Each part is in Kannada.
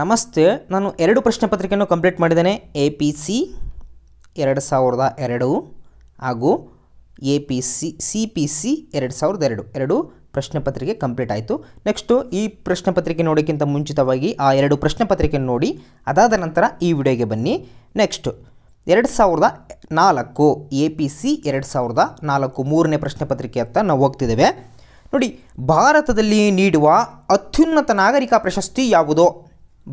ನಮಸ್ತೆ ನಾನು ಎರಡು ಪ್ರಶ್ನೆ ಪತ್ರಿಕೆಯನ್ನು ಕಂಪ್ಲೀಟ್ ಮಾಡಿದ್ದೇನೆ ಎ ಪಿ ಸಿ ಎರಡು ಸಾವಿರದ ಎರಡು ಹಾಗೂ A P C C P C ಎರಡು ಸಾವಿರದ ಎರಡು ಎರಡು ಪ್ರಶ್ನೆ ಪತ್ರಿಕೆ ಕಂಪ್ಲೀಟ್ ಆಯಿತು ನೆಕ್ಸ್ಟು ಈ ಪ್ರಶ್ನೆ ಪತ್ರಿಕೆ ನೋಡೋಕ್ಕಿಂತ ಮುಂಚಿತವಾಗಿ ಆ ಎರಡು ಪ್ರಶ್ನೆ ಪತ್ರಿಕೆಯನ್ನು ನೋಡಿ ಅದಾದ ನಂತರ ಈ ವಿಡಿಯೋಗೆ ಬನ್ನಿ ನೆಕ್ಸ್ಟು ಎರಡು ಸಾವಿರದ ನಾಲ್ಕು ಎ ಪಿ ಸಿ ಎರಡು ಸಾವಿರದ ನಾಲ್ಕು ಮೂರನೇ ಪ್ರಶ್ನೆ ಪತ್ರಿಕೆ ಅಂತ ನಾವು ಹೋಗ್ತಿದ್ದೇವೆ ನೋಡಿ ಭಾರತದಲ್ಲಿ ನೀಡುವ ಅತ್ಯುನ್ನತ ನಾಗರಿಕ ಪ್ರಶಸ್ತಿ ಯಾವುದೋ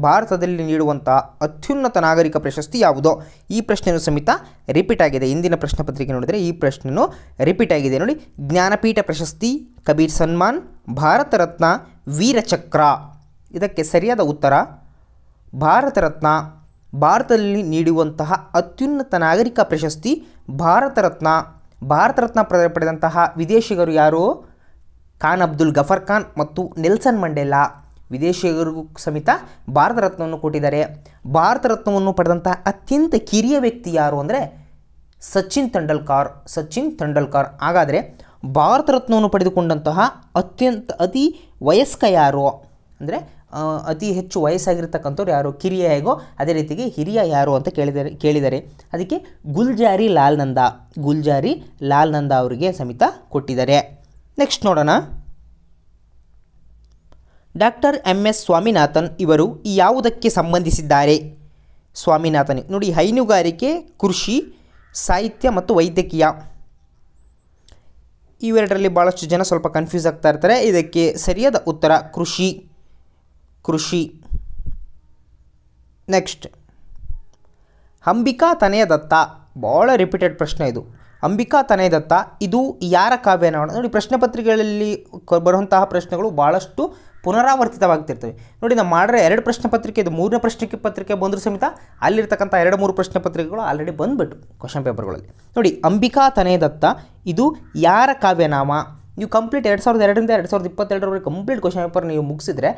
ಭಾರತದಲ್ಲಿ ನೀಡುವಂಥ ಅತ್ಯುನ್ನತ ನಾಗರಿಕ ಪ್ರಶಸ್ತಿ ಯಾವುದೋ ಈ ಪ್ರಶ್ನೆಯನ್ನು ಸಮೇತ ರಿಪೀಟ್ ಆಗಿದೆ ಇಂದಿನ ಪ್ರಶ್ನೆ ಪತ್ರಿಕೆ ನೋಡಿದರೆ ಈ ಪ್ರಶ್ನೆಯೂ ರಿಪೀಟ್ ಆಗಿದೆ ನೋಡಿ ಜ್ಞಾನಪೀಠ ಪ್ರಶಸ್ತಿ ಕಬೀರ್ ಸನ್ಮಾನ್ ಭಾರತ ರತ್ನ ವೀರಚಕ್ರ ಇದಕ್ಕೆ ಸರಿಯಾದ ಉತ್ತರ ಭಾರತ ರತ್ನ ಭಾರತದಲ್ಲಿ ನೀಡುವಂತಹ ಅತ್ಯುನ್ನತ ನಾಗರಿಕ ಪ್ರಶಸ್ತಿ ಭಾರತ ರತ್ನ ಭಾರತ ರತ್ನ ಪಡೆದಂತಹ ವಿದೇಶಿಗರು ಯಾರು ಖಾನ್ ಅಬ್ದುಲ್ ಗಫರ್ ಖಾನ್ ಮತ್ತು ನೆಲ್ಸನ್ ಮಂಡೇಲಾ ವಿದೇಶಿಗರಿಗೂ ಸಮೇತ ಭಾರತ ರತ್ನವನ್ನು ಕೊಟ್ಟಿದ್ದಾರೆ ಭಾರತ ರತ್ನವನ್ನು ಪಡೆದಂತಹ ಅತ್ಯಂತ ಕಿರಿಯ ವ್ಯಕ್ತಿ ಯಾರು ಅಂದರೆ ಸಚಿನ್ ತಂಡಲ್ಕರ್ ಸಚಿನ್ ತಂಡಲ್ಕರ್ ಹಾಗಾದರೆ ಭಾರತ ರತ್ನವನ್ನು ಪಡೆದುಕೊಂಡಂತಹ ಅತ್ಯಂತ ಅತಿ ವಯಸ್ಕ ಯಾರು ಅಂದರೆ ಅತಿ ಹೆಚ್ಚು ವಯಸ್ಸಾಗಿರ್ತಕ್ಕಂಥವ್ರು ಯಾರು ಕಿರಿಯ ಹೇಗೋ ಅದೇ ರೀತಿಗೆ ಹಿರಿಯ ಯಾರು ಅಂತ ಕೇಳಿದರೆ ಕೇಳಿದ್ದಾರೆ ಅದಕ್ಕೆ ಗುಲ್ಜಾರಿ ಲಾಲ್ ನಂದ ಗುಲ್ಜಾರಿ ಲಾಲ್ ನಂದ ಅವರಿಗೆ ಸಮೇತ ಕೊಟ್ಟಿದ್ದಾರೆ ನೆಕ್ಸ್ಟ್ ನೋಡೋಣ ಡಾಕ್ಟರ್ ಎಂ ಎಸ್ ಸ್ವಾಮಿನಾಥನ್ ಇವರು ಯಾವುದಕ್ಕೆ ಸಂಬಂಧಿಸಿದ್ದಾರೆ ಸ್ವಾಮಿನಾಥನ್ ನೋಡಿ ಹೈನುಗಾರಿಕೆ ಕೃಷಿ ಸಾಹಿತ್ಯ ಮತ್ತು ವೈದ್ಯಕೀಯ ಇವೆರಡರಲ್ಲಿ ಭಾಳಷ್ಟು ಜನ ಸ್ವಲ್ಪ ಕನ್ಫ್ಯೂಸ್ ಆಗ್ತಾ ಇರ್ತಾರೆ ಇದಕ್ಕೆ ಸರಿಯಾದ ಉತ್ತರ ಕೃಷಿ ಕೃಷಿ ನೆಕ್ಸ್ಟ್ ಅಂಬಿಕಾ ತನೆಯ ದತ್ತ ಭಾಳ ರಿಪೀಟೆಡ್ ಪ್ರಶ್ನೆ ಇದು ಅಂಬಿಕಾ ತನೆಯ ದತ್ತ ಇದು ಯಾರ ಕಾವ್ಯ ನೋಡಿ ಪ್ರಶ್ನೆ ಪತ್ರಿಕೆಗಳಲ್ಲಿ ಬರುವಂತಹ ಪ್ರಶ್ನೆಗಳು ಭಾಳಷ್ಟು ಪುನರಾವರ್ತಿತವಾಗ್ತಿರ್ತವೆ ನೋಡಿ ನಾವು ಮಾಡಿದ್ರೆ ಎರಡು ಪ್ರಶ್ನೆ ಪತ್ರಿಕೆ ಇದು ಮೂರನೇ ಪ್ರಶ್ನೆ ಪತ್ರಿಕೆ ಬಂದರೂ ಸಮೇತ ಅಲ್ಲಿರ್ತಕ್ಕಂಥ ಎರಡು ಮೂರು ಪ್ರಶ್ನೆ ಪತ್ರಿಕೆಗಳು ಆಲ್ರೆಡಿ ಬಂದುಬಿಟ್ಟು ಕ್ವಶನ್ ಪೇಪರ್ಗಳಲ್ಲಿ ನೋಡಿ ಅಂಬಿಕಾ ತನೇದತ್ತ ಇದು ಯಾರ ಕಾವ್ಯನಾಮ ನೀವು ಕಂಪ್ಲೀಟ್ ಎರಡು ಸಾವಿರದ ಎರಡರಿಂದ ಎರಡು ಸಾವಿರದ ಇಪ್ಪತ್ತೆರಡರವರೆಗೆ ಕಂಪ್ಲೀಟ್ ಕ್ವಶನ್ ಪೇಪರ್ ನೀವು ಮುಗಿಸಿದ್ರೆ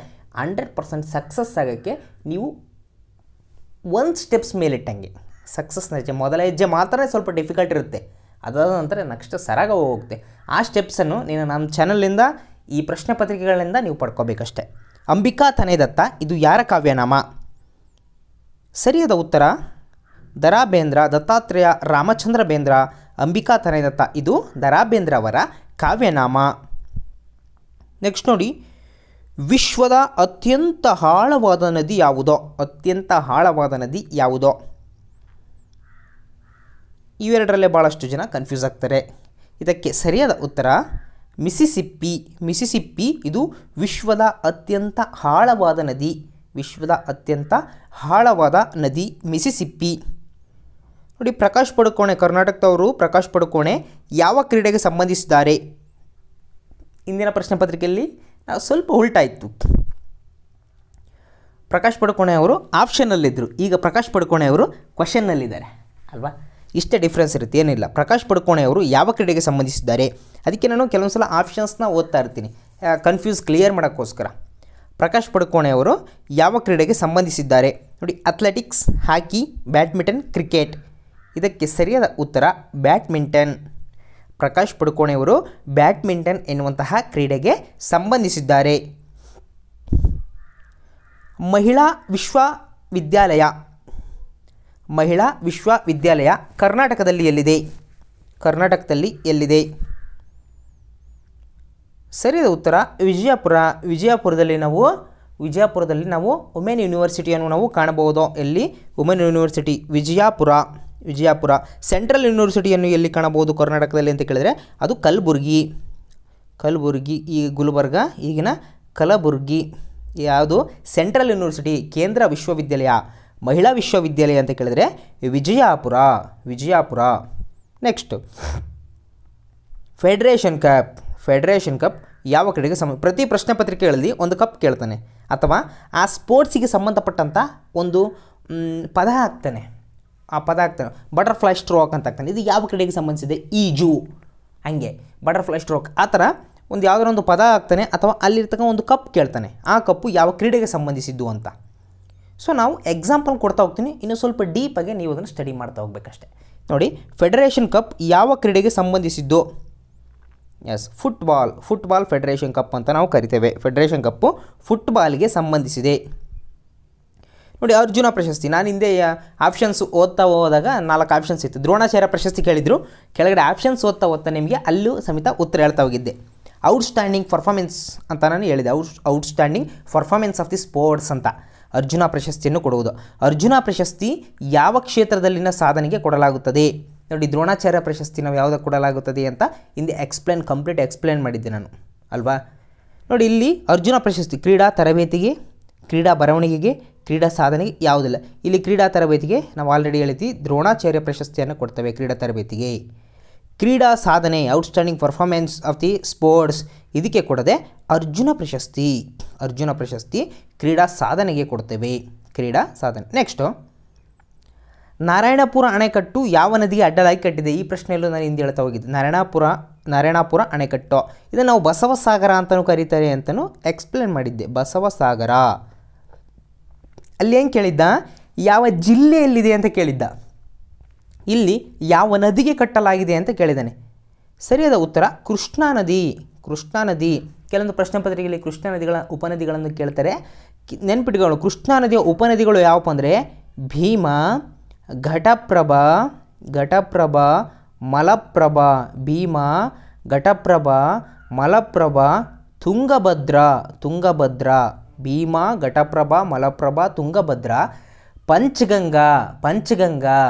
ಹಂಡ್ರೆಡ್ ಪರ್ಸೆಂಟ್ ಸಕ್ಸಸ್ ಆಗೋಕ್ಕೆ ನೀವು ಒಂದು ಸ್ಟೆಪ್ಸ್ ಮೇಲಿಟ್ಟಂಗೆ ಸಕ್ಸಸ್ನ ಹೆಜ್ಜೆ ಮೊದಲ ಹೆಜ್ಜೆ ಮಾತ್ರ ಸ್ವಲ್ಪ ಡಿಫಿಕಲ್ಟ್ ಇರುತ್ತೆ ಅದಾದ ನಂತರ ನೆಕ್ಸ್ಟ್ ಸರಾಗ ಹೋಗುತ್ತೆ ಆ ಸ್ಟೆಪ್ಸನ್ನು ನೀನು ನಮ್ಮ ಚಾನಲಿಂದ ಈ ಪ್ರಶ್ನೆ ಪತ್ರಿಕೆಗಳಿಂದ ನೀವು ಪಡ್ಕೋಬೇಕಷ್ಟೆ ಅಂಬಿಕಾ ತನೇದತ್ತ ಇದು ಯಾರ ಕಾವ್ಯನಾಮ ಸರಿಯಾದ ಉತ್ತರ ದರಾಬೇಂದ್ರ ದತ್ತಾತ್ರೇಯ ರಾಮಚಂದ್ರ ಬೇಂದ್ರ ಅಂಬಿಕಾ ತನೇದತ್ತ ಇದು ದರಾಬೇಂದ್ರ ಅವರ ಕಾವ್ಯನಾಮ ನೆಕ್ಸ್ಟ್ ನೋಡಿ ವಿಶ್ವದ ಅತ್ಯಂತ ಆಳವಾದ ನದಿ ಯಾವುದೋ ಅತ್ಯಂತ ಆಳವಾದ ನದಿ ಯಾವುದೋ ಇವೆರಡರಲ್ಲೇ ಭಾಳಷ್ಟು ಜನ ಕನ್ಫ್ಯೂಸ್ ಆಗ್ತಾರೆ ಇದಕ್ಕೆ ಸರಿಯಾದ ಉತ್ತರ ಮಿಸಿಸಿಪ್ಪಿ ಮಿಸಿಸಿಪ್ಪಿ ಇದು ವಿಶ್ವದ ಅತ್ಯಂತ ಆಳವಾದ ನದಿ ವಿಶ್ವದ ಅತ್ಯಂತ ಆಳವಾದ ನದಿ ಮಿಸಿಸಿಪ್ಪಿ ನೋಡಿ ಪ್ರಕಾಶ್ ಪಡುಕೋಣೆ ಕರ್ನಾಟಕದವರು ಪ್ರಕಾಶ್ ಪಡುಕೋಣೆ ಯಾವ ಕ್ರೀಡೆಗೆ ಸಂಬಂಧಿಸಿದ್ದಾರೆ ಇಂದಿನ ಪ್ರಶ್ನೆ ಪತ್ರಿಕೆಯಲ್ಲಿ ನಾವು ಸ್ವಲ್ಪ ಉಲ್ಟಾಯಿತು ಪ್ರಕಾಶ್ ಪಡುಕೋಣೆ ಅವರು ಆಪ್ಷನ್ನಲ್ಲಿದ್ದರು ಈಗ ಪ್ರಕಾಶ್ ಪಡುಕೋಣೆ ಅವರು ಕ್ವಶನ್ನಲ್ಲಿದ್ದಾರೆ ಅಲ್ವಾ ಇಷ್ಟೇ ಡಿಫ್ರೆನ್ಸ್ ಇರುತ್ತೆ ಏನಿಲ್ಲ ಪ್ರಕಾಶ್ ಅವರು ಯಾವ ಕ್ರೀಡೆಗೆ ಸಂಬಂಧಿಸಿದ್ದಾರೆ ಅದಕ್ಕೆ ನಾನು ಕೆಲವೊಂದು ಸಲ ಆಪ್ಷನ್ಸ್ನ ಓದ್ತಾ ಇರ್ತೀನಿ ಕನ್ಫ್ಯೂಸ್ ಕ್ಲಿಯರ್ ಮಾಡೋಕ್ಕೋಸ್ಕರ ಪ್ರಕಾಶ್ ಅವರು ಯಾವ ಕ್ರೀಡೆಗೆ ಸಂಬಂಧಿಸಿದ್ದಾರೆ ನೋಡಿ ಅಥ್ಲೆಟಿಕ್ಸ್ ಹಾಕಿ ಬ್ಯಾಡ್ಮಿಂಟನ್ ಕ್ರಿಕೆಟ್ ಇದಕ್ಕೆ ಸರಿಯಾದ ಉತ್ತರ ಬ್ಯಾಡ್ಮಿಂಟನ್ ಪ್ರಕಾಶ್ ಅವರು ಬ್ಯಾಡ್ಮಿಂಟನ್ ಎನ್ನುವಂತಹ ಕ್ರೀಡೆಗೆ ಸಂಬಂಧಿಸಿದ್ದಾರೆ ಮಹಿಳಾ ವಿಶ್ವವಿದ್ಯಾಲಯ ಮಹಿಳಾ ವಿಶ್ವವಿದ್ಯಾಲಯ ಕರ್ನಾಟಕದಲ್ಲಿ ಎಲ್ಲಿದೆ ಕರ್ನಾಟಕದಲ್ಲಿ ಎಲ್ಲಿದೆ ಸರಿಯಾದ ಉತ್ತರ ವಿಜಯಪುರ ವಿಜಯಪುರದಲ್ಲಿ ನಾವು ವಿಜಯಪುರದಲ್ಲಿ ನಾವು ವುಮೆನ್ ಯೂನಿವರ್ಸಿಟಿಯನ್ನು ನಾವು ಕಾಣಬಹುದು ಎಲ್ಲಿ women university Vijayapura Vijayapura central ಯೂನಿವರ್ಸಿಟಿಯನ್ನು ಎಲ್ಲಿ ಕಾಣಬಹುದು ಕರ್ನಾಟಕದಲ್ಲಿ ಅಂತ ಕೇಳಿದರೆ ಅದು ಕಲಬುರ್ಗಿ ಕಲಬುರ್ಗಿ ಈ ಗುಲ್ಬರ್ಗ ಈಗಿನ ಕಲಬುರ್ಗಿ ಯಾವುದು ಸೆಂಟ್ರಲ್ ಯೂನಿವರ್ಸಿಟಿ ಕೇಂದ್ರ ವಿಶ್ವವಿದ್ಯಾಲಯ ಮಹಿಳಾ ವಿಶ್ವವಿದ್ಯಾಲಯ ಅಂತ ಕೇಳಿದರೆ Vijayapura Vijayapura next federation cup federation cup ಯಾವ ಕ್ರೀಡೆಗೆ ಸಂಬಂಧ ಪ್ರತಿ ಪ್ರಶ್ನೆ ಪತ್ರಿಕೆಗಳಲ್ಲಿ ಒಂದು ಕಪ್ ಕೇಳ್ತಾನೆ ಅಥವಾ ಆ ಸ್ಪೋರ್ಟ್ಸಿಗೆ ಸಂಬಂಧಪಟ್ಟಂಥ ಒಂದು ಪದ ಹಾಕ್ತಾನೆ ಆ ಪದ ಹಾಕ್ತಾನೆ ಬಟರ್ಫ್ಲೈ ಸ್ಟ್ರೋಕ್ ಅಂತ ಹಾಕ್ತಾನೆ ಇದು ಯಾವ ಕ್ರೀಡೆಗೆ ಸಂಬಂಧಿಸಿದೆ ಈಜು ಹಂಗೆ ಬಟರ್ಫ್ಲೈ ಸ್ಟ್ರೋಕ್ ಆ ಥರ ಒಂದು ಯಾವುದೋ ಒಂದು ಪದ ಆಗ್ತಾನೆ ಅಥವಾ ಅಲ್ಲಿರ್ತಕ್ಕ ಒಂದು ಕಪ್ ಕೇಳ್ತಾನೆ ಆ ಕಪ್ಪು ಯಾವ ಕ್ರೀಡೆಗೆ ಸಂಬಂಧಿಸಿದ್ದು ಅಂತ ಸೊ ನಾವು ಎಕ್ಸಾಂಪಲ್ ಕೊಡ್ತಾ ಹೋಗ್ತೀನಿ ಇನ್ನು ಸ್ವಲ್ಪ ಡೀಪಾಗೆ ನೀವು ಅದನ್ನು ಸ್ಟಡಿ ಮಾಡ್ತಾ ಹೋಗ್ಬೇಕಷ್ಟೆ ನೋಡಿ ಫೆಡರೇಷನ್ ಕಪ್ ಯಾವ ಕ್ರೀಡೆಗೆ ಸಂಬಂಧಿಸಿದ್ದು yes football football federation cup ಅಂತ ನಾವು ಕರಿತೇವೆ ಫೆಡರೇಷನ್ ಕಪ್ಪು ಫುಟ್ಬಾಲ್ಗೆ ಸಂಬಂಧಿಸಿದೆ ನೋಡಿ ಅರ್ಜುನ ಪ್ರಶಸ್ತಿ ನಾನು ಹಿಂದೆ ಆಪ್ಷನ್ಸ್ ಓದ್ತಾ ಹೋದಾಗ ನಾಲ್ಕು ಆಪ್ಷನ್ಸ್ ಇತ್ತು ದ್ರೋಣಾಚಾರ್ಯ ಪ್ರಶಸ್ತಿ ಕೇಳಿದರು ಕೆಳಗಡೆ ಆಪ್ಷನ್ಸ್ ಓದ್ತಾ ಓದ್ತಾ ನಿಮಗೆ ಅಲ್ಲೂ ಸಮೇತ ಉತ್ತರ ಹೇಳ್ತಾ ಹೋಗಿದ್ದೆ ಔಟ್ಸ್ಟ್ಯಾಂಡಿಂಗ್ ಪರ್ಫಾರ್ಮೆನ್ಸ್ ಅಂತ ನಾನು ಹೇಳಿದೆ out outstanding performance of the sports ಅಂತ ಅರ್ಜುನ ಪ್ರಶಸ್ತಿಯನ್ನು ಕೊಡುವುದು ಅರ್ಜುನ ಪ್ರಶಸ್ತಿ ಯಾವ ಕ್ಷೇತ್ರದಲ್ಲಿನ ಸಾಧನೆಗೆ ಕೊಡಲಾಗುತ್ತದೆ ನೋಡಿ ದ್ರೋಣಾಚಾರ್ಯ ಪ್ರಶಸ್ತಿ ನಾವು ಯಾವುದಕ್ಕೆ ಕೊಡಲಾಗುತ್ತದೆ ಅಂತ ಹಿಂದೆ ಎಕ್ಸ್ಪ್ಲೇನ್ ಕಂಪ್ಲೀಟ್ ಎಕ್ಸ್ಪ್ಲೇನ್ ಮಾಡಿದ್ದೆ ನಾನು ಅಲ್ವಾ ನೋಡಿ ಇಲ್ಲಿ ಅರ್ಜುನ ಪ್ರಶಸ್ತಿ ಕ್ರೀಡಾ ತರಬೇತಿಗೆ ಕ್ರೀಡಾ ಬರವಣಿಗೆಗೆ ಕ್ರೀಡಾ ಸಾಧನೆಗೆ ಯಾವುದಿಲ್ಲ ಇಲ್ಲಿ ಕ್ರೀಡಾ ತರಬೇತಿಗೆ ನಾವು ಆಲ್ರೆಡಿ ಹೇಳಿದ್ವಿ ದ್ರೋಣಾಚಾರ್ಯ ಪ್ರಶಸ್ತಿಯನ್ನು ಕೊಡ್ತವೆ ಕ್ರೀಡಾ ತರಬೇತಿಗೆ ಕ್ರೀಡಾ ಸಾಧನೆ outstanding performance of the sports ಇದಕ್ಕೆ ಕೊಡದೆ ಅರ್ಜುನ ಪ್ರಶಸ್ತಿ ಅರ್ಜುನ ಪ್ರಶಸ್ತಿ ಕ್ರೀಡಾ ಸಾಧನೆಗೆ ಕೊಡ್ತೇವೆ ಕ್ರೀಡಾ ಸಾಧನೆ ನೆಕ್ಸ್ಟು ನಾರಾಯಣಪುರ ಅಣೆಕಟ್ಟು ಯಾವ ನದಿಗೆ ಅಡ್ಡಲಾಗಿ ಕಟ್ಟಿದೆ ಈ ಪ್ರಶ್ನೆಯಲ್ಲೂ ನಾನು ಹಿಂದೆ ಹೇಳ್ತಾ ಹೋಗಿದ್ದೆ ನಾರಾಯಣಪುರ ನಾರಾಯಣಪುರ ಅಣೆಕಟ್ಟು ಇದನ್ನು ನಾವು ಬಸವಸಾಗರ ಅಂತಲೂ ಕರೀತಾರೆ ಅಂತಲೂ ಎಕ್ಸ್ಪ್ಲೇನ್ ಮಾಡಿದ್ದೆ ಬಸವಸಾಗರ ಅಲ್ಲಿ ಏನು ಕೇಳಿದ್ದ ಯಾವ ಜಿಲ್ಲೆಯಲ್ಲಿದೆ ಅಂತ ಕೇಳಿದ್ದ ಇಲ್ಲಿ ಯಾವ ನದಿಗೆ ಕಟ್ಟಲಾಗಿದೆ ಅಂತ ಕೇಳಿದ್ದಾನೆ ಸರಿಯಾದ ಉತ್ತರ ಕೃಷ್ಣಾ ನದಿ ಕೃಷ್ಣಾ ನದಿ ಕೆಲವೊಂದು ಪ್ರಶ್ನೆ ಪತ್ರಿಕೆಯಲ್ಲಿ ಕೃಷ್ಣಾ ನದಿಗಳ ಉಪನದಿಗಳನ್ನು ಕೇಳ್ತಾರೆ ನೆನ್ಪಿಟ್ಕೊಂಡು ಕೃಷ್ಣಾ ನದಿಯ ಉಪನದಿಗಳು ಯಾವಪ್ಪ ಅಂದರೆ ಭೀಮ ಘಟಪ್ರಭಾ ಘಟಪ್ರಭಾ ಮಲಪ್ರಭಾ ಭೀಮ ಘಟಪ್ರಭಾ ಮಲಪ್ರಭಾ ತುಂಗಭದ್ರ ತುಂಗಭದ್ರ ಭೀಮಾ ಘಟಪ್ರಭಾ ಮಲಪ್ರಭಾ ತುಂಗಭದ್ರ ಪಂಚಗಂಗಾ ಪಂಚಗಂಗಾ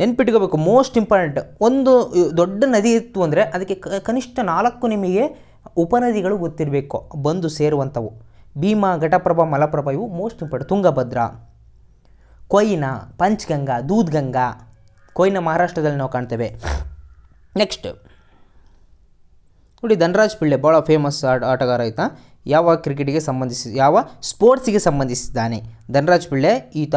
ನೆನ್ಪಿಟ್ಕೋಬೇಕು ಮೋಸ್ಟ್ ಇಂಪಾರ್ಟೆಂಟ್ ಒಂದು ದೊಡ್ಡ ನದಿ ಇತ್ತು ಅಂದರೆ ಅದಕ್ಕೆ ಕನಿಷ್ಠ ನಾಲ್ಕು ನಿಮಗೆ ಉಪನದಿಗಳು ಗೊತ್ತಿರಬೇಕು ಬಂದು ಸೇರುವಂಥವು ಭೀಮಾ ಘಟಪ್ರಭಾ ಮಲಪ್ರಭಾ ಇವು ಮೋಸ್ಟ್ ಇಂಪಾರ್ಟೆಂಟ್ ತುಂಗಭದ್ರಾ ಕೊಯ್ನಾ ಪಂಚ್ಗಂಗಾ ದೂದ್ಗಂಗಾ ಕೊಯ್ನ ಮಹಾರಾಷ್ಟ್ರದಲ್ಲಿ ನಾವು ಕಾಣ್ತೇವೆ ನೆಕ್ಸ್ಟ್ ನೋಡಿ ಧನರಾಜ್ ಪಿಳ್ಳೆ ಭಾಳ ಫೇಮಸ್ ಆಟ ಆಟಗಾರ ಆಯಿತಾ ಯಾವ ಕ್ರಿಕೆಟಿಗೆ ಸಂಬಂಧಿಸಿ ಯಾವ ಸ್ಪೋರ್ಟ್ಸಿಗೆ ಸಂಬಂಧಿಸಿದ್ದಾನೆ ಧನರಾಜ್ ಪಿಳ್ಳೆ ಈತ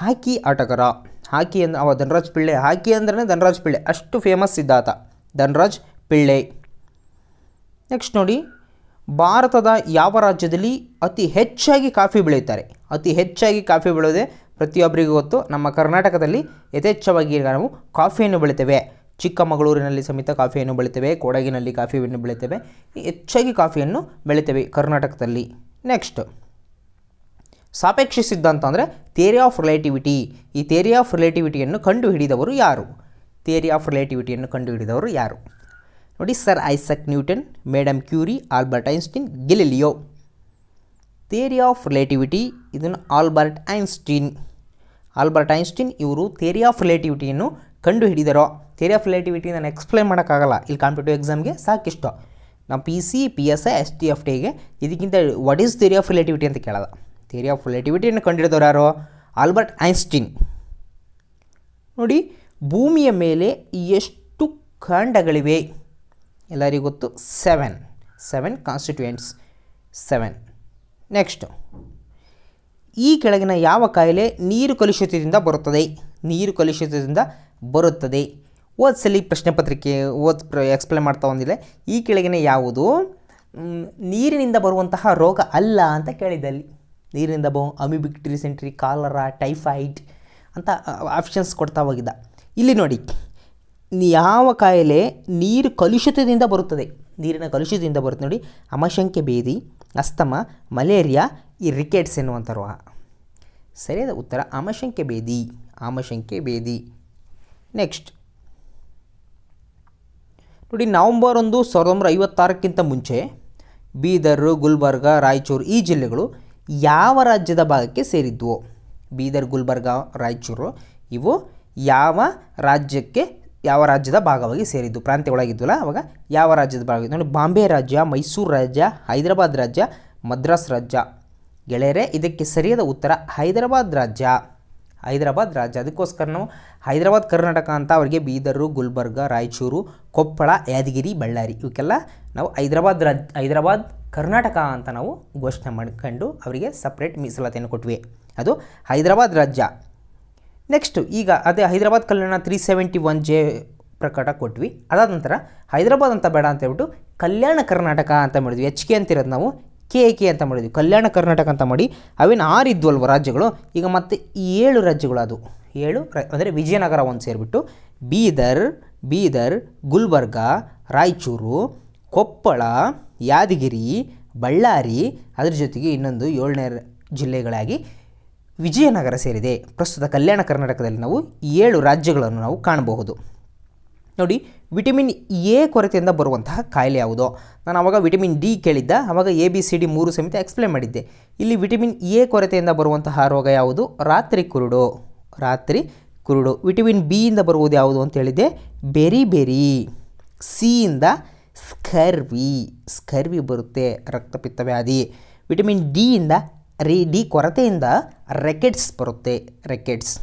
ಹಾಕಿ ಆಟಗಾರ ಹಾಕಿ ಅಂದ ಅವ ಧನರಾಜ್ ಪಿಳ್ಳೆ ಹಾಕಿ ಅಂದ್ರೆ ಧನರಾಜ್ ಪಿಳ್ಳೆ ಅಷ್ಟು ಫೇಮಸ್ ಇದ್ದಾತ ಧನರಾಜ್ ಪಿಳ್ಳೆ ನೆಕ್ಸ್ಟ್ ನೋಡಿ ಭಾರತದ ಯಾವ ರಾಜ್ಯದಲ್ಲಿ ಅತಿ ಹೆಚ್ಚಾಗಿ ಕಾಫಿ ಬೆಳೆಯುತ್ತಾರೆ ಅತಿ ಹೆಚ್ಚಾಗಿ ಕಾಫಿ ಬೆಳೆಯೋದೇ ಪ್ರತಿಯೊಬ್ಬರಿಗೂ ಗೊತ್ತು ನಮ್ಮ ಕರ್ನಾಟಕದಲ್ಲಿ ಯಥೇಚ್ಛವಾಗಿ ನಾವು ಕಾಫಿಯನ್ನು ಬೆಳಿತೇವೆ ಚಿಕ್ಕಮಗಳೂರಿನಲ್ಲಿ ಸಮೇತ ಕಾಫಿಯನ್ನು ಬೆಳಿತೇವೆ ಕೊಡಗಿನಲ್ಲಿ ಕಾಫಿಯನ್ನು ಬೆಳಿತೇವೆ ಹೆಚ್ಚಾಗಿ ಕಾಫಿಯನ್ನು ಬೆಳಿತೇವೆ ಕರ್ನಾಟಕದಲ್ಲಿ ನೆಕ್ಸ್ಟ್ ಸಾಪೇಕ್ಷ ಸಿದ್ಧಾಂತ ಅಂದರೆ ಥಿಯರಿ ಆಫ್ ರಿಲೇಟಿವಿಟಿ ಈ ಥಿಯರಿ ಆಫ್ ರಿಲೇಟಿವಿಟಿಯನ್ನು ಕಂಡುಹಿಡಿದವರು ಯಾರು ಥಿಯರಿ ಆಫ್ ರಿಲೇಟಿವಿಟಿಯನ್ನು ಕಂಡುಹಿಡಿದವರು ಯಾರು ನೋಡಿ sir Isaac Newton madam Curie Albert Einstein Galileo theory of relativity ಇದನ್ನು ಆಲ್ಬರ್ಟ್ ಐನ್ಸ್ಟೀನ್ ಆಲ್ಬರ್ಟ್ ಐನ್ಸ್ಟೀನ್ ಇವರು ಥಿಯರಿ ಆಫ್ ರಿಲೇಟಿವಿಟಿಯನ್ನು ಹಿಡಿದರು ಥಿಯರಿ ಆಫ್ ರಿಲೇಟಿವಿಟಿ ನಾನು ಎಕ್ಸ್ಪ್ಲೈನ್ ಮಾಡೋಕ್ಕಾಗಲ್ಲ ಇಲ್ಲಿ ಕಾಂಪಿಟೇಟಿವ್ ಎಕ್ಸಾಮ್ಗೆ ಸಾಕಿಷ್ಟು ನಮ್ಮ P C P S I S T F ಟಿಗೆ ಇದಕ್ಕಿಂತ what is theory of relativity ಅಂತ ಕೇಳೋದ ಥಿಯರಿ ಆಫ್ ರಿಲೇಟಿವಿಟಿಯನ್ನು ಕಂಡುಹಿಡಿದವರು ಯಾರು ಆಲ್ಬರ್ಟ್ ಐನ್ಸ್ಟೀನ್ ನೋಡಿ ಭೂಮಿಯ ಮೇಲೆ ಎಷ್ಟು ಖಂಡಗಳಿವೆ ಎಲ್ಲರಿಗೂ ಗೊತ್ತು seven seven constituents seven next ಈ ಕೆಳಗಿನ ಯಾವ ಕಾಯಿಲೆ ನೀರು ಕಲುಷಿತದಿಂದ ಬರುತ್ತದೆ ನೀರು ಕಲುಷಿತದಿಂದ ಬರುತ್ತದೆ ಓದ್ಸಲಿ ಪ್ರಶ್ನೆ ಪತ್ರಿಕೆ ಓದ್ ಎಕ್ಸ್ಪ್ಲೇನ್ ಮಾಡ್ತಾ ಬಂದಿಲ್ಲ ಈ ಕೆಳಗಿನ ಯಾವುದು ನೀರಿನಿಂದ ಬರುವಂತಹ ರೋಗ ಅಲ್ಲ ಅಂತ ಕೇಳಿದಲ್ಲಿ ನೀರಿನಿಂದ ಬಹು ಅಮಿಬಿಕ್ ಸೆಂಟ್ರಿ ಕಾಲರ ಟೈಫಾಯ್ಡ್ ಅಂತ ಆಪ್ಷನ್ಸ್ ಕೊಡ್ತಾ ಹೋಗಿದ್ದ ಇಲ್ಲಿ ನೋಡಿ ಯಾವ ಕಾಯಿಲೆ ನೀರು ಕಲುಷಿತದಿಂದ ಬರುತ್ತದೆ ನೀರಿನ ಕಲುಷಿತದಿಂದ ಬರುತ್ತೆ ನೋಡಿ ಅಮಶಂಕೆ ಬೇದಿ ಅಸ್ತಮ ಮಲೇರಿಯಾ ಈ ರಿಕೆಟ್ಸ್ ಎನ್ನುವಂಥ ರೋಗ ಸರಿಯಾದ ಉತ್ತರ ಆಮಶಂಕೆ ಬೇದಿ ಆಮಶಂಕೆ ಬೇದಿ ನೆಕ್ಸ್ಟ್ ನೋಡಿ ನವಂಬರ್ ಒಂದು ಸಾವಿರದ ಒಂಬೈನೂರ ಐವತ್ತಾರಕ್ಕಿಂತ ಮುಂಚೆ ಬೀದರ್ ಗುಲ್ಬರ್ಗ ರಾಯಚೂರು ಈ ಜಿಲ್ಲೆಗಳು ಯಾವ ರಾಜ್ಯದ ಭಾಗಕ್ಕೆ ಸೇರಿದ್ವು ಬೀದರ್ ಗುಲ್ಬರ್ಗ ರಾಯಚೂರು ಇವು ಯಾವ ರಾಜ್ಯಕ್ಕೆ ಯಾವ ರಾಜ್ಯದ ಭಾಗವಾಗಿ ಸೇರಿದ್ದು ಪ್ರಾಂತ್ಯ ಅವಾಗ ಯಾವ ರಾಜ್ಯದ ಭಾಗವಾಗಿ ನೋಡಿ ಬಾಂಬೆ ರಾಜ್ಯ ಮೈಸೂರು ರಾಜ್ಯ ಹೈದರಾಬಾದ್ ರಾಜ್ಯ ಮದ್ರಾಸ್ ರಾಜ್ಯ ಗೆಳೆಯರೆ ಇದಕ್ಕೆ ಸರಿಯಾದ ಉತ್ತರ ಹೈದರಾಬಾದ್ ರಾಜ್ಯ ಹೈದರಾಬಾದ್ ರಾಜ್ಯ ಅದಕ್ಕೋಸ್ಕರ ನಾವು ಹೈದರಾಬಾದ್ ಕರ್ನಾಟಕ ಅಂತ ಅವರಿಗೆ ಬೀದರು ಗುಲ್ಬರ್ಗ ರಾಯಚೂರು ಕೊಪ್ಪಳ ಯಾದಗಿರಿ ಬಳ್ಳಾರಿ ಇವಕ್ಕೆಲ್ಲ ನಾವು ಹೈದರಾಬಾದ್ ರಾಜ್ ಹೈದರಾಬಾದ್ ಕರ್ನಾಟಕ ಅಂತ ನಾವು ಘೋಷಣೆ ಮಾಡ್ಕೊಂಡು ಅವರಿಗೆ ಸಪ್ರೇಟ್ ಮೀಸಲಾತಿಯನ್ನು ಕೊಟ್ವಿ ಅದು ಹೈದರಾಬಾದ್ ರಾಜ್ಯ ನೆಕ್ಸ್ಟು ಈಗ ಅದೇ Hyderabad Kalyana three seventy one J ಪ್ರಕಟ ಕೊಟ್ವಿ ಅದಾದ ನಂತರ ಹೈದರಾಬಾದ್ ಅಂತ ಬೇಡ ಅಂತ ಹೇಳ್ಬಿಟ್ಟು ಕಲ್ಯಾಣ ಕರ್ನಾಟಕ ಅಂತ ಮಾಡಿದ್ವಿ ಎಚ್ ಕೆ ಅಂತಿರೋದು ನಾವು ಕೆ ಎ ಕೆ ಅಂತ ಮಾಡಿದ್ವಿ ಕಲ್ಯಾಣ ಕರ್ನಾಟಕ ಅಂತ ಮಾಡಿ ಅವೇನು ಆರು ಇದ್ವಲ್ವ ರಾಜ್ಯಗಳು ಈಗ ಮತ್ತೆ ಏಳು ರಾಜ್ಯಗಳು ಅದು ಏಳು ಅಂದರೆ ವಿಜಯನಗರ ಒಂದು ಸೇರಿಬಿಟ್ಟು ಬೀದರ್ ಬೀದರ್ ಗುಲ್ಬರ್ಗ ರಾಯಚೂರು ಕೊಪ್ಪಳ ಯಾದಗಿರಿ ಬಳ್ಳಾರಿ ಅದರ ಜೊತೆಗೆ ಇನ್ನೊಂದು ಏಳನೇ ಜಿಲ್ಲೆಗಳಾಗಿ ವಿಜಯನಗರ ಸೇರಿದೆ ಪ್ರಸ್ತುತ ಕಲ್ಯಾಣ ಕರ್ನಾಟಕದಲ್ಲಿ ನಾವು ಏಳು ರಾಜ್ಯಗಳನ್ನು ನಾವು ಕಾಣಬಹುದು ನೋಡಿ ವಿಟಮಿನ್ ಎ ಕೊರತೆಯಿಂದ ಬರುವಂತಹ ಕಾಯಿಲೆ ಯಾವುದು ನಾನು ಆವಾಗ ವಿಟಮಿನ್ ಡಿ ಕೇಳಿದ್ದ ಆವಾಗ ಎ ಬಿ ಸಿ ಡಿ ಮೂರು ಸಮೇತ ಎಕ್ಸ್ಪ್ಲೇನ್ ಮಾಡಿದ್ದೆ ಇಲ್ಲಿ ವಿಟಮಿನ್ ಎ ಕೊರತೆಯಿಂದ ಬರುವಂತಹ ರೋಗ ಯಾವುದು ರಾತ್ರಿ ಕುರುಡು ರಾತ್ರಿ ಕುರುಡು ವಿಟಮಿನ್ ಬಿ ಇಂದ ಬರುವುದು ಯಾವುದು ಅಂತ ಹೇಳಿದೆ ಬೆರಿ ಬೆರಿ ಸಿಯಿಂದ ಸ್ಕರ್ವಿ ಸ್ಕರ್ವಿ ಬರುತ್ತೆ ರಕ್ತಪಿತ್ತ ವ್ಯಾಧಿ ವಿಟಮಿನ್ ಡಿಯಿಂದ ರೀ ಡಿ ಕೊರತೆಯಿಂದ ರೆಕೆಟ್ಸ್ ಬರುತ್ತೆ ರೆಕೆಟ್ಸ್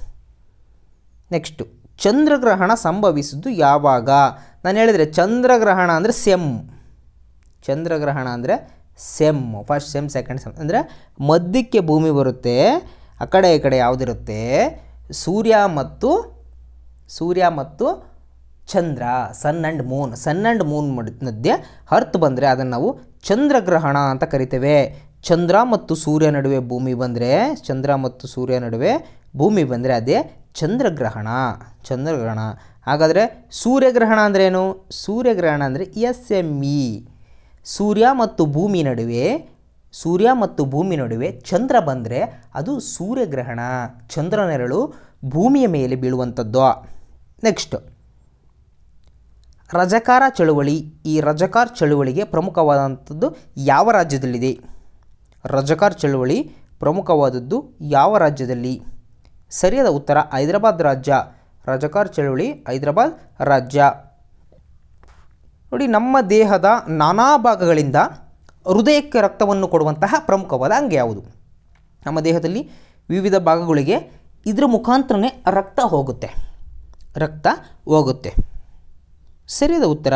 ನೆಕ್ಸ್ಟು ಚಂದ್ರಗ್ರಹಣ ಸಂಭವಿಸಿದ್ದು ಯಾವಾಗ ನಾನು ಹೇಳಿದರೆ ಚಂದ್ರಗ್ರಹಣ ಅಂದರೆ ಸೆಮ್ ಚಂದ್ರಗ್ರಹಣ ಅಂದರೆ sem first sem second sem ಅಂದರೆ ಮಧ್ಯಕ್ಕೆ ಭೂಮಿ ಬರುತ್ತೆ ಆ ಕಡೆ ಈ ಕಡೆ ಯಾವುದಿರುತ್ತೆ ಸೂರ್ಯ ಮತ್ತು ಸೂರ್ಯ ಮತ್ತು ಚಂದ್ರ sun and moon sun and moon ಮಧ್ಯೆ ಅರ್ತ್ ಬಂದರೆ ಅದನ್ನು ನಾವು ಚಂದ್ರಗ್ರಹಣ ಅಂತ ಕರಿತೇವೆ ಚಂದ್ರ ಮತ್ತು ಸೂರ್ಯ ನಡುವೆ ಭೂಮಿ ಬಂದರೆ ಚಂದ್ರ ಮತ್ತು ಸೂರ್ಯ ನಡುವೆ ಭೂಮಿ ಬಂದರೆ ಅದೇ ಚಂದ್ರಗ್ರಹಣ ಚಂದ್ರಗ್ರಹಣ ಹಾಗಾದರೆ ಸೂರ್ಯಗ್ರಹಣ ಏನು ಸೂರ್ಯಗ್ರಹಣ ಅಂದರೆ ಎಸ್ ಎಮ್ ಇ ಸೂರ್ಯ ಮತ್ತು ಭೂಮಿ ನಡುವೆ ಸೂರ್ಯ ಮತ್ತು ಭೂಮಿ ನಡುವೆ ಚಂದ್ರ ಬಂದರೆ ಅದು ಸೂರ್ಯಗ್ರಹಣ ಚಂದ್ರ ನೆರಳು ಭೂಮಿಯ ಮೇಲೆ ಬೀಳುವಂಥದ್ದು ನೆಕ್ಸ್ಟ್ ರಜಕಾರ ಚಳುವಳಿ ಈ ರಜಕಾರ ಚಳುವಳಿಗೆ ಪ್ರಮುಖವಾದಂಥದ್ದು ಯಾವ ರಾಜ್ಯದಲ್ಲಿದೆ ರಜಕಾರ ಚಳುವಳಿ ಪ್ರಮುಖವಾದದ್ದು ಯಾವ ರಾಜ್ಯದಲ್ಲಿ ಸರಿಯಾದ ಉತ್ತರ ಹೈದರಾಬಾದ್ ರಾಜ್ಯ ರಜಕಾರ್ ಚಳುವಳಿ ಹೈದರಾಬಾದ್ ರಾಜ್ಯ ನೋಡಿ ನಮ್ಮ ದೇಹದ ನಾನಾ ಭಾಗಗಳಿಂದ ಹೃದಯಕ್ಕೆ ರಕ್ತವನ್ನು ಕೊಡುವಂತಹ ಪ್ರಮುಖವಾದ ಅಂಗ ಯಾವುದು ನಮ್ಮ ದೇಹದಲ್ಲಿ ವಿವಿಧ ಭಾಗಗಳಿಗೆ ಇದರ ಮುಖಾಂತರನೇ ರಕ್ತ ಹೋಗುತ್ತೆ ರಕ್ತ ಹೋಗುತ್ತೆ ಸರಿಯಾದ ಉತ್ತರ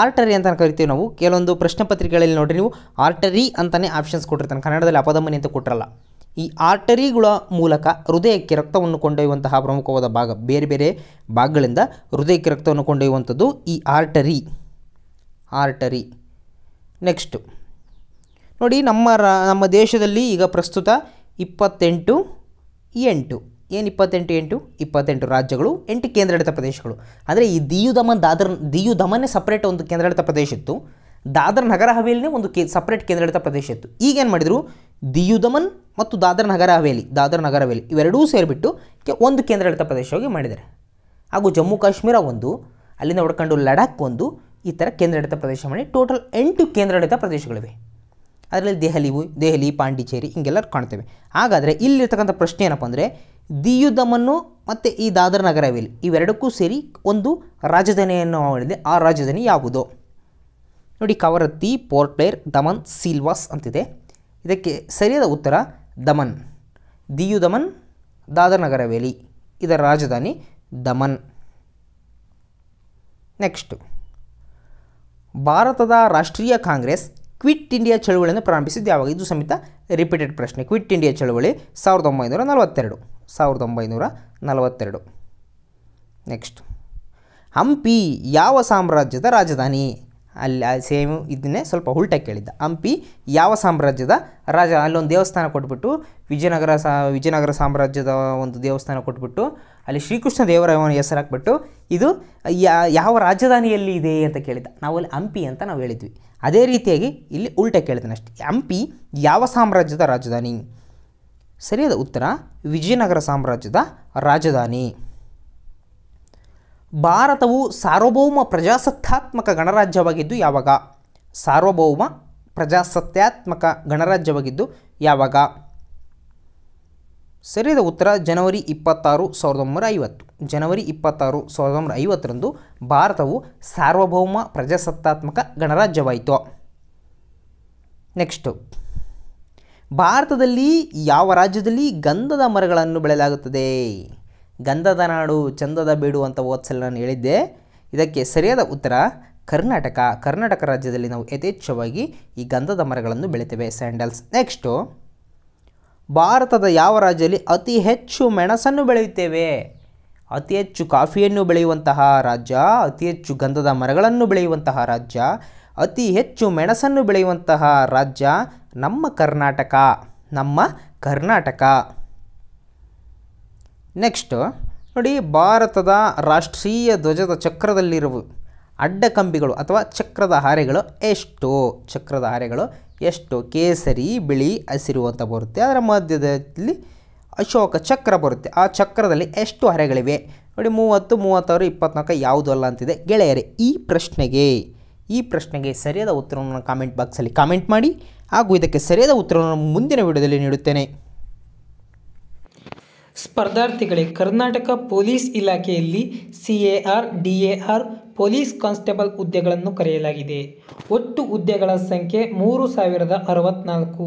ಆರ್ಟರಿ ಅಂತ ಕರಿತೀವಿ ನಾವು ಕೆಲವೊಂದು ಪ್ರಶ್ನೆ ಪತ್ರಿಕೆಗಳಲ್ಲಿ ನೋಡಿರಿ ನೀವು ಆರ್ಟರಿ ಅಂತಲೇ ಆಪ್ಷನ್ಸ್ ಕೊಟ್ಟಿರ್ತಾನೆ ಕನ್ನಡದಲ್ಲಿ ಅಪಧಮನಿ ಅಂತ ಕೊಟ್ಟರಲ್ಲ ಈ ಆರ್ಟರಿಗಳ ಮೂಲಕ ಹೃದಯಕ್ಕೆ ರಕ್ತವನ್ನು ಕೊಂಡೊಯ್ಯುವಂತಹ ಪ್ರಮುಖವಾದ ಭಾಗ ಬೇರೆ ಬೇರೆ ಭಾಗಗಳಿಂದ ಹೃದಯಕ್ಕೆ ರಕ್ತವನ್ನು ಕೊಂಡೊಯ್ಯುವಂಥದ್ದು ಈ ಆರ್ಟರಿ ಆರ್ಟರಿ ನೆಕ್ಸ್ಟು ನೋಡಿ ನಮ್ಮ ರಾ ನಮ್ಮ ದೇಶದಲ್ಲಿ ಈಗ ಪ್ರಸ್ತುತ ಇಪ್ಪತ್ತೆಂಟು ಎಂಟು ಏನು ಇಪ್ಪತ್ತೆಂಟು ಎಂಟು ಇಪ್ಪತ್ತೆಂಟು ರಾಜ್ಯಗಳು ಎಂಟು ಕೇಂದ್ರಾಡಳಿತ ಪ್ರದೇಶಗಳು ಅಂದರೆ ಈ ದಿಯು ದಮನ್ ದಾದರ್ ದಿಯು ದಮನ್ನೇ ಸಪ್ರೇಟ್ ಒಂದು ಕೇಂದ್ರಾಡಳಿತ ಪ್ರದೇಶ ಇತ್ತು ದಾದರ್ ನಗರ ಹವೇಲಿನೇ ಒಂದು ಕೇ ಸಪ್ರೇಟ್ ಕೇಂದ್ರಾಡಳಿತ ಪ್ರದೇಶ ಇತ್ತು ಈಗೇನು ಮಾಡಿದರು ದಿಯುದಮನ್ ಮತ್ತು ದಾದರ್ ನಗರ ಹವೇಲಿ ದಾದರ್ ನಗರ ಹವೇಲಿ ಇವೆರಡೂ ಸೇರಿಬಿಟ್ಟು ಒಂದು ಕೇಂದ್ರಾಡಳಿತ ಪ್ರದೇಶವಾಗಿ ಮಾಡಿದ್ದಾರೆ ಹಾಗೂ ಜಮ್ಮು ಕಾಶ್ಮೀರ ಒಂದು ಅಲ್ಲಿಂದ ಹೊಡ್ಕೊಂಡು ಲಡಾಖ್ ಒಂದು ಈ ಥರ ಕೇಂದ್ರಾಡಳಿತ ಪ್ರದೇಶ ಮಾಡಿ ಟೋಟಲ್ ಎಂಟು ಕೇಂದ್ರಾಡಳಿತ ಪ್ರದೇಶಗಳಿವೆ ಅದರಲ್ಲಿ ದೆಹಲಿ ದೆಹಲಿ ಪಾಂಡಿಚೇರಿ ಹಿಂಗೆಲ್ಲ ಕಾಣ್ತೇವೆ ಹಾಗಾದರೆ ಇಲ್ಲಿರ್ತಕ್ಕಂಥ ಪ್ರಶ್ನೆ ಏನಪ್ಪ ಅಂದರೆ ದಿಯುದಮನ್ನು ಮತ್ತು ಈ ದಾದರ್ ನಗರ ಹವೇಲಿ ಇವೆರಡಕ್ಕೂ ಸೇರಿ ಒಂದು ರಾಜಧಾನಿಯನ್ನು ಮಾಡಿದೆ ಆ ರಾಜಧಾನಿ ಯಾವುದು ನೋಡಿ ಕವರತ್ತಿ ಪೋರ್ಟ್ಲೇರ್ ದಮನ್ ಸಿಲ್ವಾಸ್ ಅಂತಿದೆ ಇದಕ್ಕೆ ಸರಿಯಾದ ಉತ್ತರ ದಮನ್ ದಿಯು ದಮನ್ ದಾದರ್ ನಗರ ವೇಲಿ ಇದರ ರಾಜಧಾನಿ ದಮನ್ ನೆಕ್ಸ್ಟ್ ಭಾರತದ ರಾಷ್ಟ್ರೀಯ ಕಾಂಗ್ರೆಸ್ ಕ್ವಿಟ್ ಇಂಡಿಯಾ ಚಳುವಳಿಯನ್ನು ಪ್ರಾರಂಭಿಸಿದ್ದು ಯಾವಾಗ ಇದು ಸಮೇತ ರಿಪೀಟೆಡ್ ಪ್ರಶ್ನೆ ಕ್ವಿಟ್ ಇಂಡಿಯಾ ಚಳುವಳಿ ಸಾವಿರದ ಒಂಬೈನೂರ ನಲವತ್ತೆರಡು ಸಾವಿರದ ಒಂಬೈನೂರ ನಲವತ್ತೆರಡು ನೆಕ್ಸ್ಟ್ ಹಂಪಿ ಯಾವ ಸಾಮ್ರಾಜ್ಯದ ರಾಜಧಾನಿ ಅಲ್ಲಿ ಸೇಮ್ ಇದನ್ನೇ ಸ್ವಲ್ಪ ಉಲ್ಟ ಕೇಳಿದ್ದ ಹಂಪಿ ಯಾವ ಸಾಮ್ರಾಜ್ಯದ ರಾಜ ಅಲ್ಲೊಂದು ದೇವಸ್ಥಾನ ಕೊಟ್ಬಿಟ್ಟು ವಿಜಯನಗರ ಸಾ ವಿಜಯನಗರ ಸಾಮ್ರಾಜ್ಯದ ಒಂದು ದೇವಸ್ಥಾನ ಕೊಟ್ಬಿಟ್ಟು ಅಲ್ಲಿ ಶ್ರೀಕೃಷ್ಣ ದೇವರಾಯನ ಹೆಸರು ಹಾಕ್ಬಿಟ್ಟು ಇದು ಯಾವ ರಾಜಧಾನಿಯಲ್ಲಿ ಇದೆ ಅಂತ ಕೇಳಿದ್ದ ನಾವಲ್ಲಿ ಹಂಪಿ ಅಂತ ನಾವು ಹೇಳಿದ್ವಿ ಅದೇ ರೀತಿಯಾಗಿ ಇಲ್ಲಿ ಉಲ್ಟ ಕೇಳಿದ್ದಾನೆ ಅಷ್ಟೇ ಹಂಪಿ ಯಾವ ಸಾಮ್ರಾಜ್ಯದ ರಾಜಧಾನಿ ಸರಿಯಾದ ಉತ್ತರ ವಿಜಯನಗರ ಸಾಮ್ರಾಜ್ಯದ ರಾಜಧಾನಿ ಭಾರತವು ಸಾರ್ವಭೌಮ ಪ್ರಜಾಸತ್ತಾತ್ಮಕ ಗಣರಾಜ್ಯವಾಗಿದ್ದು ಯಾವಾಗ ಸಾರ್ವಭೌಮ ಪ್ರಜಾಸತ್ತಾತ್ಮಕ ಗಣರಾಜ್ಯವಾಗಿದ್ದು ಯಾವಾಗ ಸರಿಯಾದ ಉತ್ತರ ಜನವರಿ ಇಪ್ಪತ್ತಾರು ಸಾವಿರದ ಒಂಬೈನೂರ ಐವತ್ತು ಜನವರಿ ಇಪ್ಪತ್ತಾರು ಸಾವಿರದ ಒಂಬೈನೂರ ಐವತ್ತರಂದು ಭಾರತವು ಸಾರ್ವಭೌಮ ಪ್ರಜಾಸತ್ತಾತ್ಮಕ ಗಣರಾಜ್ಯವಾಯಿತು ನೆಕ್ಸ್ಟು ಭಾರತದಲ್ಲಿ ಯಾವ ರಾಜ್ಯದಲ್ಲಿ ಗಂಧದ ಮರಗಳನ್ನು ಬೆಳೆಯಲಾಗುತ್ತದೆ ಗಂಧದ ನಾಡು ಚಂದದ ಬೀಡು ಅಂತ ಓದ್ಸಲು ನಾನು ಹೇಳಿದ್ದೆ ಇದಕ್ಕೆ ಸರಿಯಾದ ಉತ್ತರ ಕರ್ನಾಟಕ ಕರ್ನಾಟಕ ರಾಜ್ಯದಲ್ಲಿ ನಾವು ಯಥೇಚ್ಛವಾಗಿ ಈ ಗಂಧದ ಮರಗಳನ್ನು ಬೆಳಿತೇವೆ ಸ್ಯಾಂಡಲ್ಸ್ ನೆಕ್ಸ್ಟು ಭಾರತದ ಯಾವ ರಾಜ್ಯದಲ್ಲಿ ಅತಿ ಹೆಚ್ಚು ಮೆಣಸನ್ನು ಬೆಳೆಯುತ್ತೇವೆ ಅತಿ ಹೆಚ್ಚು ಕಾಫಿಯನ್ನು ಬೆಳೆಯುವಂತಹ ರಾಜ್ಯ ಅತಿ ಹೆಚ್ಚು ಗಂಧದ ಮರಗಳನ್ನು ಬೆಳೆಯುವಂತಹ ರಾಜ್ಯ ಅತಿ ಹೆಚ್ಚು ಮೆಣಸನ್ನು ಬೆಳೆಯುವಂತಹ ರಾಜ್ಯ ನಮ್ಮ ಕರ್ನಾಟಕ ನಮ್ಮ ಕರ್ನಾಟಕ ನೆಕ್ಸ್ಟು ನೋಡಿ ಭಾರತದ ರಾಷ್ಟ್ರೀಯ ಧ್ವಜದ ಚಕ್ರದಲ್ಲಿರುವ ಅಡ್ಡ ಕಂಬಿಗಳು ಅಥವಾ ಚಕ್ರದ ಹಾರೆಗಳು ಎಷ್ಟು ಚಕ್ರದ ಹಾರೆಗಳು ಎಷ್ಟು ಕೇಸರಿ ಬಿಳಿ ಹಸಿರು ಅಂತ ಬರುತ್ತೆ ಅದರ ಮಧ್ಯದಲ್ಲಿ ಅಶೋಕ ಚಕ್ರ ಬರುತ್ತೆ ಆ ಚಕ್ರದಲ್ಲಿ ಎಷ್ಟು ಹರೆಗಳಿವೆ ನೋಡಿ ಮೂವತ್ತು ಮೂವತ್ತಾರು ಇಪ್ಪತ್ನಾಲ್ಕು ಯಾವುದು ಅಲ್ಲ ಅಂತಿದೆ ಗೆಳೆಯರೆ ಈ ಪ್ರಶ್ನೆಗೆ ಈ ಪ್ರಶ್ನೆಗೆ ಸರಿಯಾದ ಉತ್ತರವನ್ನು ಕಾಮೆಂಟ್ ಬಾಕ್ಸಲ್ಲಿ ಕಾಮೆಂಟ್ ಮಾಡಿ ಹಾಗೂ ಇದಕ್ಕೆ ಸರಿಯಾದ ಉತ್ತರವನ್ನು ಮುಂದಿನ ವಿಡಿಯೋದಲ್ಲಿ ನೀಡುತ್ತೇನೆ ಸ್ಪರ್ಧಾರ್ಥಿಗಳೇ ಕರ್ನಾಟಕ ಪೊಲೀಸ್ ಇಲಾಖೆಯಲ್ಲಿ C A R D A R police constable ಹುದ್ದೆಗಳನ್ನು ಕರೆಯಲಾಗಿದೆ ಒಟ್ಟು ಹುದ್ದೆಗಳ ಸಂಖ್ಯೆ ಮೂರು ಸಾವಿರದ ಅರವತ್ತ್ನಾಲ್ಕು